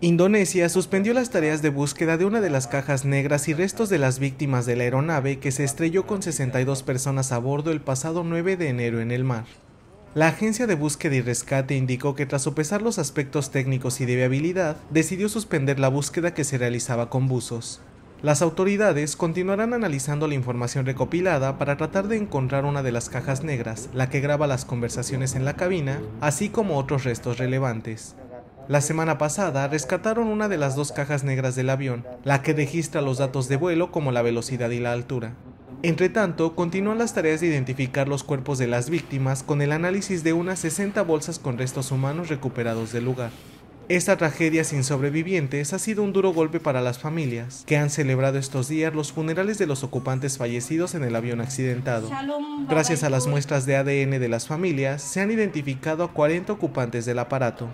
Indonesia suspendió las tareas de búsqueda de una de las cajas negras y restos de las víctimas de la aeronave que se estrelló con 62 personas a bordo el pasado 9 de enero en el mar. La Agencia de Búsqueda y Rescate indicó que tras sopesar los aspectos técnicos y de viabilidad, decidió suspender la búsqueda que se realizaba con buzos. Las autoridades continuarán analizando la información recopilada para tratar de encontrar una de las cajas negras, la que graba las conversaciones en la cabina, así como otros restos relevantes. La semana pasada rescataron una de las dos cajas negras del avión, la que registra los datos de vuelo como la velocidad y la altura. Entre tanto, continúan las tareas de identificar los cuerpos de las víctimas con el análisis de unas 60 bolsas con restos humanos recuperados del lugar. Esta tragedia sin sobrevivientes ha sido un duro golpe para las familias, que han celebrado estos días los funerales de los ocupantes fallecidos en el avión accidentado. Gracias a las muestras de ADN de las familias, se han identificado a 40 ocupantes del aparato.